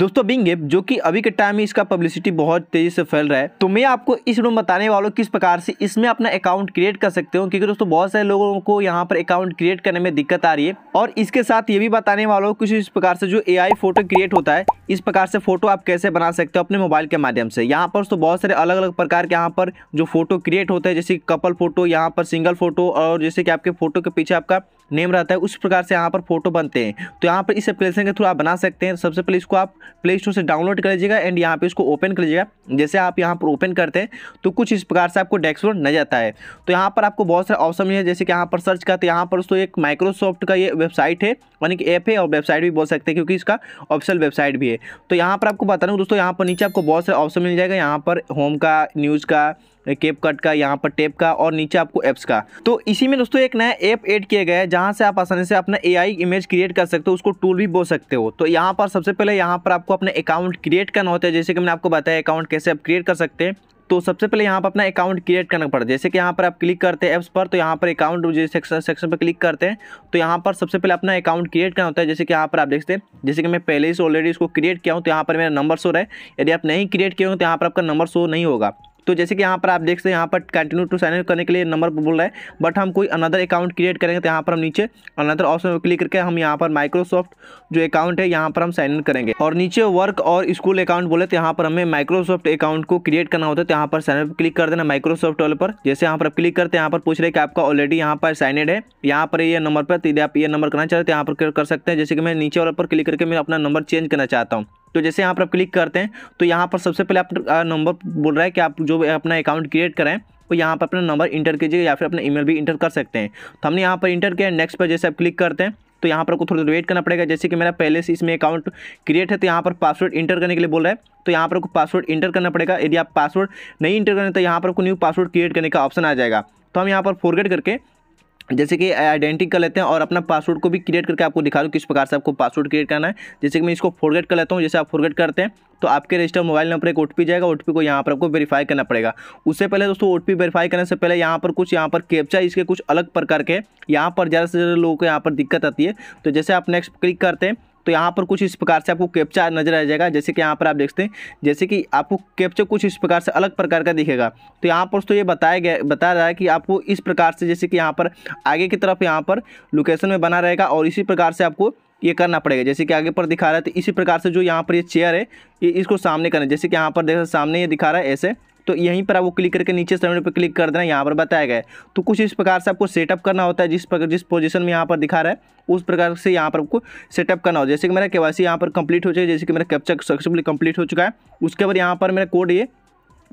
दोस्तों Bing app जो कि अभी के टाइम में इसका पब्लिसिटी बहुत तेजी से फैल रहा है तो मैं आपको इस रूम बताने वाला हूँ किस प्रकार से इसमें अपना अकाउंट क्रिएट कर सकते हो क्योंकि दोस्तों बहुत सारे लोगों को यहाँ पर अकाउंट क्रिएट करने में दिक्कत आ रही है और इसके साथ ये भी बताने वाला हूँ कुछ इस प्रकार से जो ए फोटो क्रिएट होता है इस प्रकार से फ़ोटो आप कैसे बना सकते हो अपने मोबाइल के माध्यम से यहाँ पर तो बहुत सारे अलग अलग प्रकार के यहाँ पर जो फ़ोटो क्रिएट होते हैं जैसे कपल फ़ोटो यहाँ पर सिंगल फ़ोटो और जैसे कि आपके फ़ोटो के पीछे आपका नेम रहता है उस प्रकार से यहाँ पर फोटो बनते हैं तो यहाँ पर इस एप्लीकेशन के थ्रू आप बना सकते हैं सबसे पहले इसको आप प्ले स्टोर से डाउनलोड कर लीजिएगा एंड यहाँ पे इसको ओपन कर लीजिएगा जैसे आप यहाँ पर ओपन करते हैं तो कुछ इस प्रकार से आपको डैशबोर्ड नजर आता है तो यहाँ पर आपको बहुत सारे ऑप्शन मिले जैसे कि यहाँ पर सर्च करते तो हैं यहाँ पर दोस्तों एक माइक्रोसॉफ्ट का ये वेबसाइट है यानी कि ऐप है और वेबसाइट भी बोल सकते हैं क्योंकि इसका ऑफिशियल वेबसाइट भी है तो यहाँ पर आपको बता रहा दोस्तों यहाँ पर नीचे आपको बहुत सारे ऑप्शन मिल जाएगा यहाँ पर होम का न्यूज़ का केप कट का यहाँ पर टेप का और नीचे आपको ऐप्स का तो इसी में दोस्तों एक नया ऐप ऐड किया गया है जहाँ से आप आसानी से अपना एआई इमेज क्रिएट कर सकते हो उसको टूल भी बोल सकते हो तो यहाँ पर सबसे पहले यहाँ पर आपको अपने अकाउंट क्रिएट करना होता है जैसे कि मैंने आपको बताया अकाउंट कैसे आप क्रिएट कर सकते हैं तो सबसे पहले यहाँ पर अपना अकाउंट क्रिएट करना पड़ता है जैसे कि यहाँ पर आप क्लिक करते हैं एप्स पर तो यहाँ पर अकाउंट सेक्शन पर क्लिक करते हैं तो यहाँ पर सबसे पहले अपना अकाउंट क्रिएट करना होता है जैसे कि यहाँ पर आप देखते हैं जैसे कि मैं पहले ही ऑलरेडी इसको क्रिएट किया हूँ तो यहाँ पर मेरा नंबर शो रहा है यदि आप नहीं क्रिएट किए हो तो यहाँ पर आपका नंबर शो नहीं होगा तो जैसे कि यहाँ पर आप देख सकते हैं यहाँ पर कंटिन्यू टू साइन करने के लिए नंबर बोल रहा है बट हम कोई अनदर अकाउंट क्रिएट करेंगे तो यहाँ पर हम नीचे अनदर ऑप्शन पर क्लिक करके हम यहाँ पर माइक्रोसॉफ्ट जो अकाउंट है यहाँ पर हम साइन इन करेंगे और नीचे वर्क और स्कूल अकाउंट बोले तो यहाँ पर हमें माइक्रोसॉफ्ट अकाउंट को क्रिएट करना होता है तो यहाँ पर साइन पर क्लिक कर देना माइक्रोसॉफ्ट वाले पर जैसे यहाँ पर आप क्लिक करते हैं यहाँ पर पूछ रहे हैं कि आपका ऑलरेडी यहाँ पर साइनेड है यहाँ पर ये नंबर पर यदि आप ये नंबर करना चाहते हैं यहाँ पर कर सकते हैं जैसे कि मैं नीचे वाले पर क्लिक करके मैं अपना नंबर चेंज करना चाहता हूँ तो जैसे यहाँ पर आप क्लिक करते हैं तो यहाँ पर सबसे पहले आप नंबर बोल रहा है कि आप जो अपना अकाउंट क्रिएट करें तो यहाँ पर अपना नंबर इंटर कीजिए या फिर अपना ईमेल भी इंटर कर सकते हैं तो हमने यहाँ पर इंटर किया नेक्स्ट पर जैसे आप क्लिक करते हैं तो यहाँ पर आपको थोड़ा वेट करना पड़ेगा जैसे कि मेरा पहले से इसमें अकाउंट क्रिएट है तो यहाँ पर पासवर्ड इंटर करने के लिए बोल रहा है तो यहाँ पर आपको पासवर्ड इंटर करना पड़ेगा यदि आप पासवर्ड नहीं इंटर करें तो यहाँ पर आपको न्यू पासवर्ड क्रिएट करने का ऑप्शन आ जाएगा तो हम यहाँ पर फॉरगेट करके जैसे कि आइडेंटिटी कर लेते हैं और अपना पासवर्ड को भी क्रिएट करके आपको दिखा दूँ किस प्रकार से आपको पासवर्ड क्रिएट करना है जैसे कि मैं इसको फॉरगेट कर लेता हूँ जैसे आप फॉरगेट करते हैं तो आपके रजिस्टर मोबाइल नंबर एक ओ जाएगा ओ को यहाँ पर आपको वेरीफाई करना पड़ेगा उससे पहले दोस्तों ओ वेरीफाई करने से पहले यहाँ पर कुछ यहाँ पर कैप्चा इसके कुछ अलग प्रकार के यहाँ पर ज़्यादा से ज़्यादा लोगों को यहाँ पर दिक्कत आती है तो जैसे आप नेक्स्ट क्लिक करते हैं तो यहाँ पर कुछ इस प्रकार से आपको कैप्चा नजर आ जाएगा जैसे कि यहाँ पर आप देखते हैं जैसे कि आपको कैप्चा कुछ इस प्रकार से अलग प्रकार का दिखेगा तो यहाँ पर तो ये बताया गया बताया रहा है कि आपको इस प्रकार से जैसे कि यहाँ पर आगे की तरफ यहाँ पर लोकेशन में बना रहेगा और इसी प्रकार से आपको ये करना पड़ेगा जैसे कि आगे पर दिखा रहा है तो इसी प्रकार से जो यहाँ पर ये चेयर है ये इसको सामने करना जैसे कि यहाँ पर देखा सामने ये दिखा रहा है ऐसे तो यहीं पर आपको क्लिक करके नीचे सबमिट पर क्लिक कर देना यहाँ पर बताया गया तो कुछ इस प्रकार से आपको सेटअप करना होता है जिस प्रकार जिस पोजीशन में यहाँ पर दिखा रहा है उस प्रकार से यहाँ पर आपको सेटअप करना हो जैसे कि मेरा के वाई यहाँ पर कंप्लीट हो जाएगा जैसे कि मेरा कैप्चर सक्सेसफुली कंप्लीट हो चुका है उसके बाद यहाँ पर मेरा कोड ये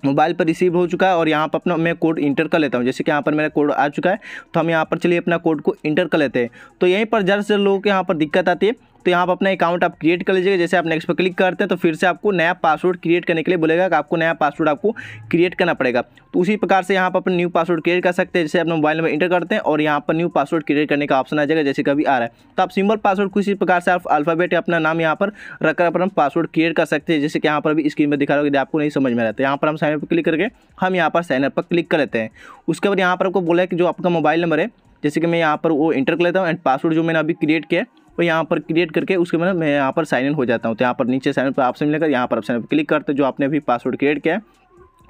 मोबाइल पर रिसीव हो चुका है और यहाँ पर अपना मैं कोड इंटर कर लेता हूँ जैसे कि यहाँ पर मेरा कोड आ चुका है तो हम यहाँ पर चलिए अपना कोड को इंटर कर लेते हैं तो यहीं पर ज़्यादा से लोगों के यहाँ पर दिक्कत आती है तो यहाँ पर अपना अकाउंट आप क्रिएट कर लीजिएगा जैसे आप नेक्स्ट पर क्लिक करते हैं तो फिर से आपको नया पासवर्ड क्रिएट करने के लिए बोलेगा कि आपको नया पासवर्ड आपको क्रिएट करना पड़ेगा तो उसी प्रकार से यहाँ पर अपन न्यू पासवर्ड क्रिएट कर सकते हैं जैसे अपने मोबाइल नंबर इंटर करते हैं और यहाँ पर न्यू पासवर्ड क्रिएट करने का ऑप्शन आ जाएगा जैसे कभी आ रहा है तो आप सिंपल पासवर्ड किसी प्रकार से आप अल्फ़ाबेट अपना नाम यहाँ पर रखकर अपना पासवर्ड क्रिएट कर सकते हैं जैसे कि यहाँ पर अभी स्क्रीन पर दिखा रहा होगा आपको नहीं समझ में आता है तो यहाँ पर हम साइनअप पर क्लिक करके हम यहाँ पर साइनअप पर क्लिक कर लेते हैं उसके बाद यहाँ पर आपको बोला है कि जो आपका मोबाइल नंबर है जैसे कि मैं यहाँ पर वो इंटर कर लेता हूँ एंड पासवर्ड जो मैंने अभी क्रिएट किया और यहाँ पर क्रिएट करके उसके बाद मतलब मैं यहाँ पर साइन इन हो जाता हूँ तो यहाँ पर नीचे साइन पर ऑप्शन मिलेगा यहाँ पर ऑप्शन पर क्लिक करते जो आपने अभी पासवर्ड क्रिएट किया है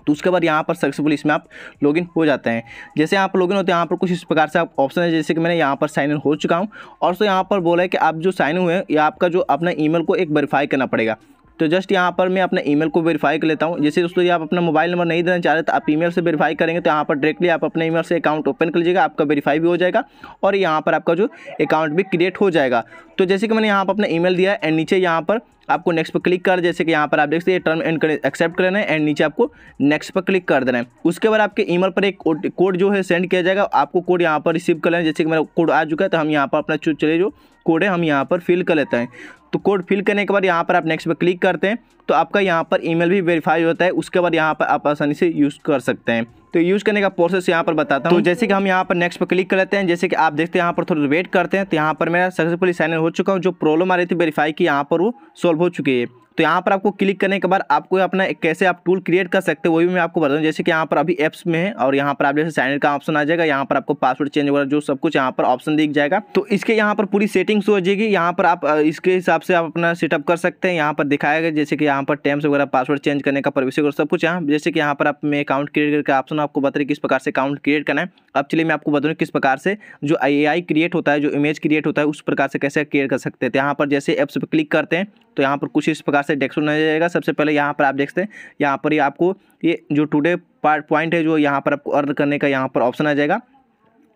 तो उसके बाद यहाँ पर सक्सेसफुल इसमें आप लॉगिन हो जाते हैं जैसे यहाँ पर लॉगिन होते हैं यहाँ पर कुछ इस प्रकार से आप ऑप्शन है जैसे कि मैंने यहाँ पर साइन इन हो चुका हूँ और तो यहाँ पर बोला है कि आप जो साइन हुए हैं या आपका जो अपना ईमेल को एक वेरीफाई करना पड़ेगा तो जस्ट यहाँ पर मैं अपने ईमेल को वेरीफाई कर लेता हूँ जैसे दोस्तों ये आप अपना मोबाइल नंबर नहीं देना चाह रहे तो आप ईमेल से वेरीफाई करेंगे तो यहाँ पर डायरेक्टली आप अपने ईमेल से अकाउंट ओपन कर लीजिएगा आपका वेरीफाई भी हो जाएगा और यहाँ पर आपका जो अकाउंट भी क्रिएट हो जाएगा तो जैसे कि मैंने यहाँ पर अपना ई दिया है एंड नीचे यहाँ पर आपको नेक्स्ट पर क्लिक कर जैसे कि यहाँ पर आप देख सकते हैं टर्म एंड एक्सेप्ट कर लेना है एंड नीचे आपको नेक्स्ट पर क्लिक कर देना है उसके बाद आपके ईमेल पर एक कोड जो है सेंड किया जाएगा आपको कोड यहाँ पर रिसीव कर लेना है जैसे कि मेरा कोड आ चुका है तो हम यहाँ पर अपना चले जो कोड है हम यहाँ पर फिल कर लेते हैं तो कोड फिल करने के बाद यहाँ पर आप नेक्स्ट पर क्लिक करते हैं तो आपका यहाँ पर ईमेल भी वेरीफाई होता है उसके बाद यहाँ पर आप आसानी से यूज़ कर सकते हैं तो यूज़ करने का प्रोसेस यहाँ पर बताता तो हूँ तो जैसे कि हम यहाँ पर नेक्स्ट पर क्लिक कर लेते हैं जैसे कि आप देखते हैं यहाँ पर थोड़ा वेट करते हैं तो यहाँ पर मेरा सक्सेसफुली साइन इन हो चुका हूँ जो प्रॉब्लम आ रही थी वेरीफाई की यहाँ पर वो सॉल्व हो चुकी है तो यहाँ पर आपको क्लिक करने के बाद आपको अपना कैसे आप टूल क्रिएट कर सकते हो वही मैं आपको बता दूँ जैसे कि यहाँ पर अभी एप्स में है और यहाँ पर आप जैसे साइन का ऑप्शन आ जाएगा यहाँ पर आपको पासवर्ड चेंज वगैरह जो सब कुछ यहाँ पर ऑप्शन दिख जाएगा तो इसके यहाँ पर पूरी सेटिंग्स हो जाएगी यहाँ पर आप इसके हिसाब से आप अपना सेटअप कर सकते हैं यहाँ पर दिखाया गया जैसे कि यहाँ पर टेम्स वगैरह पासवर्ड चेंज करने का परवेश सब कुछ यहाँ जैसे कि यहाँ पर आप मैं अकाउंट क्रिएट करके ऑप्शन आपको बता रही किस प्रकार से अकाउंट क्रिएट करना है अब चलिए मैं आपको बता दूँ किस प्रकार से जो आई क्रिएट होता है जो इमेज क्रिएट होता है उस प्रकार से कैसे क्रिएट कर सकते हैं यहाँ पर जैसे एप्स पर क्लिक करते हैं तो यहाँ पर कुछ इस प्रकार से डेक्स बनाया जाएगा सबसे पहले यहाँ पर आप देख सकते हैं यहाँ पर ही आपको ये जो टूडे पार्ट पॉइंट है जो यहाँ पर आपको अर्न करने का यहाँ पर ऑप्शन आ जाएगा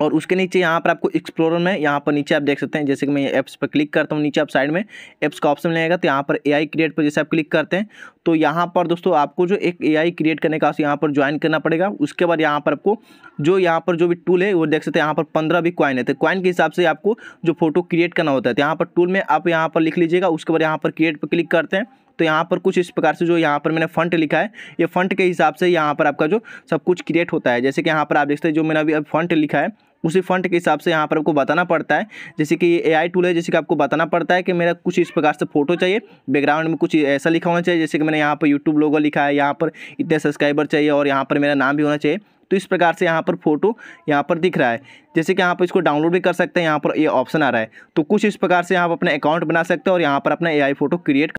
और उसके नीचे यहाँ पर आपको एक्सप्लोरर में यहाँ पर नीचे आप देख सकते हैं जैसे कि मैं ऐप्स पर क्लिक करता हूँ नीचे आप साइड में ऐप्स का ऑप्शन मिलेगा तो यहाँ पर एआई क्रिएट पर जैसे आप क्लिक करते हैं तो यहाँ पर दोस्तों आपको जो एक एआई क्रिएट करने का यहाँ पर ज्वाइन करना पड़ेगा उसके बाद यहाँ पर आपको जो यहाँ पर जो भी टूल है वो देख सकते हैं यहाँ पर पंद्रह भी क्वाइन है तो क्वाइन के हिसाब से आपको जो फोटो क्रिएट करना होता है तो यहाँ पर टूल में आप यहाँ पर लिख लीजिएगा उसके बाद यहाँ पर क्रिएट पर क्लिक करते हैं तो यहाँ पर कुछ इस प्रकार से जो यहाँ पर मैंने फंट लिखा है ये फंट के हिसाब से यहाँ पर आपका जो सब कुछ क्रिएट होता है जैसे कि यहाँ पर आप देखते हैं जो मैंने अभी अब फंट लिखा है उसी फंड के हिसाब से यहाँ पर आपको बताना पड़ता है जैसे कि ये एआई टूल है जैसे कि आपको बताना पड़ता है कि मेरा कुछ इस प्रकार से फोटो चाहिए बैकग्राउंड में कुछ ऐसा लिखा होना चाहिए जैसे कि मैंने यहाँ पर यूट्यूब लोगो लिखा है यहाँ पर इतने सब्सक्राइबर चाहिए और यहाँ पर मेरा नाम भी होना चाहिए तो इस प्रकार से यहाँ पर फोटो यहाँ पर दिख रहा है जैसे कि यहाँ पर इसको डाउनलोड भी कर सकते हैं यहाँ पर ये ऑप्शन आ रहा है तो कुछ इस प्रकार से आप अपना अकाउंट बना सकते हैं और यहाँ पर अपना ए फोटो क्रिएट